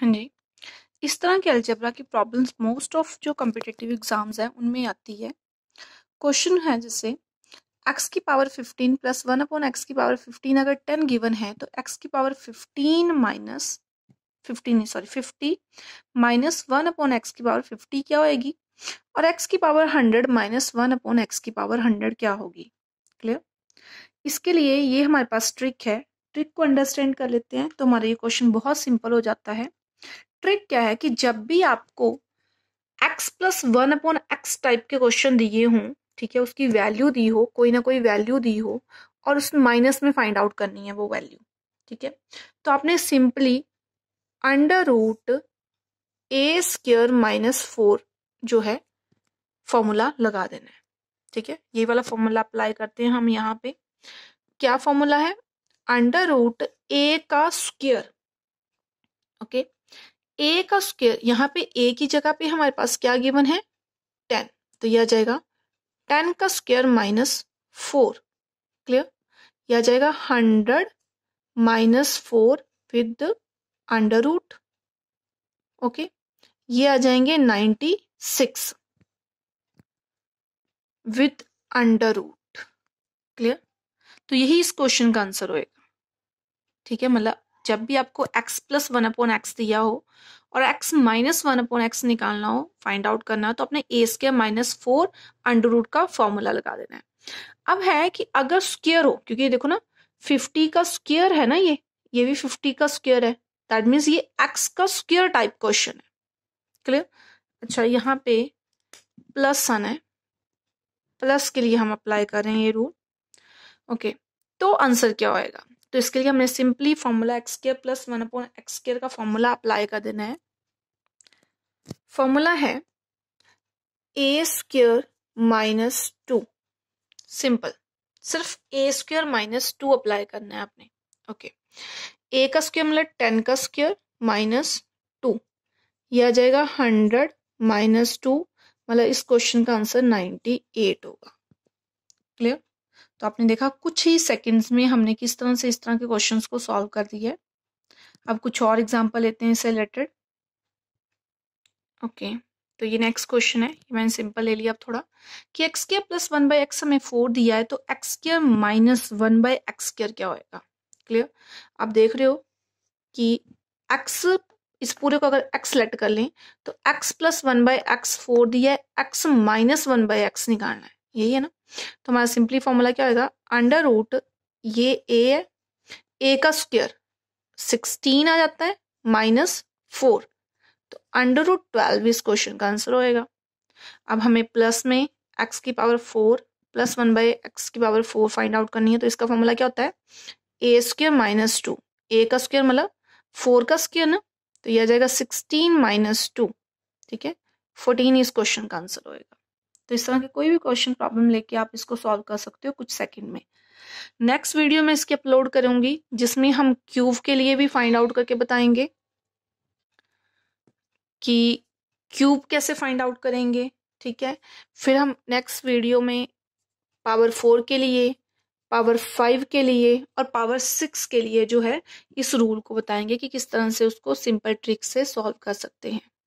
हाँ जी। इस तरह के अल्जबरा की प्रॉब्लम्स मोस्ट ऑफ जो कम्पिटेटिव एग्जाम्स हैं उनमें आती है क्वेश्चन है जैसे x की power fifteen plus one upon x की पावर फिफ्टीन अगर टेन गिवन है तो x की power fifteen minus fifteen sorry fifty minus one upon x की पावर फिफ्टी क्या होएगी और x की power hundred minus one upon x की पावर हंड्रेड क्या होगी क्लियर इसके लिए ये हमारे पास ट्रिक है ट्रिक को अंडरस्टैंड कर लेते हैं तो हमारा ये क्वेश्चन बहुत सिंपल हो जाता है ट्रिक क्या है कि जब भी आपको x plus one upon x type के क्वेश्चन दिए हों ठीक है उसकी वैल्यू दी हो कोई ना कोई वैल्यू दी हो और उस माइनस में फाइंड आउट करनी है वो वैल्यू ठीक है तो आपने simply under root a square minus four जो है फॉर्मूला लगा देना है ठीक है ये वाला फॉर्मूला अप्लाई करते हैं हम यहाँ पे क्या फॉर्मूला है अंडर रूट ए का स्क्र ओके okay? ए का स्क्वेयर यहाँ पे ए की जगह पे हमारे पास क्या गिवन है टेन तो यह आ जाएगा टेन का स्क्वेयर माइनस फोर क्लियर यह आ जाएगा hundred minus four with under root okay ये आ जाएंगे ninety six with under root clear तो यही इस क्वेश्चन का आंसर होएगा ठीक है मतलब जब भी आपको x plus one upon x दिया हो और x minus one upon x निकालना हो फाइंड आउट करना हो तो अपने a square minus four under root का फॉर्मूला लगा देना है अब है कि अगर स्केयर हो क्योंकि देखो ना फिफ्टी का स्केयर है ना ये ये भी फिफ्टी का स्केयर है दैट मीन्स ये एक्स का स्केयर टाइप क्वेश्चन है क्लियर अच्छा यहाँ पे प्लस सन है प्लस के लिए हम अप्लाई कर रहे हैं ये रूल ओके तो आंसर क्या होएगा तो इसके लिए हमें simply formula x square plus one upon x square का फॉर्मूला अप्लाई कर देना है फॉर्मूला है a square minus two simple सिर्फ a square minus two apply करना है आपने ओके ए का स्क्र मतलब टेन का स्क्र माइनस टू यह आ जाएगा हंड्रेड माइनस टू मतलब इस क्वेश्चन का आंसर नाइन्टी एट होगा क्लियर तो आपने देखा कुछ ही सेकंड्स में हमने किस तरह से इस तरह के क्वेश्चंस को सॉल्व कर दिया है अब कुछ और एग्जांपल लेते हैं इससे रिलेटेड ओके तो ये नेक्स्ट क्वेश्चन है ये मैंने सिंपल ले लिया अब थोड़ा कि x square plus one by x हमें फोर दिया है तो x square minus one by x square क्या होगा क्लियर आप देख रहे हो कि एक्स इस पूरे को अगर एक्स लेट कर लें तो x plus one by x four दिया है x minus one by x निकालना है यही है ना तो हमारा सिंपली फॉर्मूला क्या होगा अंडर रूट ये ए है ए का स्क्वेयर सिक्सटीन आ जाता है माइनस फोर तो अंडर रूट ट्वेल्व इस क्वेश्चन का आंसर होएगा अब हमें प्लस में एक्स की power four plus one by x की पावर फोर फाइंड आउट करनी है तो इसका फॉर्मूला क्या होता है a square minus two a का स्क्वेयर मतलब फोर का स्क्वेयर ना तो यह आ जाएगा सिक्सटीन माइनस टू ठीक है फोर्टीन इस क्वेश्चन का आंसर होएगा तो इस तरह के कोई भी क्वेश्चन प्रॉब्लम लेके आप इसको सॉल्व कर सकते हो कुछ सेकंड में नेक्स्ट वीडियो में इसकी अपलोड करूंगी जिसमें हम क्यूब के लिए भी फाइंड आउट करके बताएंगे कि क्यूब कैसे फाइंड आउट करेंगे ठीक है फिर हम नेक्स्ट वीडियो में पावर फोर के लिए पावर फाइव के लिए और पावर सिक्स के लिए जो है इस रूल को बताएंगे कि किस तरह से उसको सिंपल ट्रिक से सॉल्व कर सकते हैं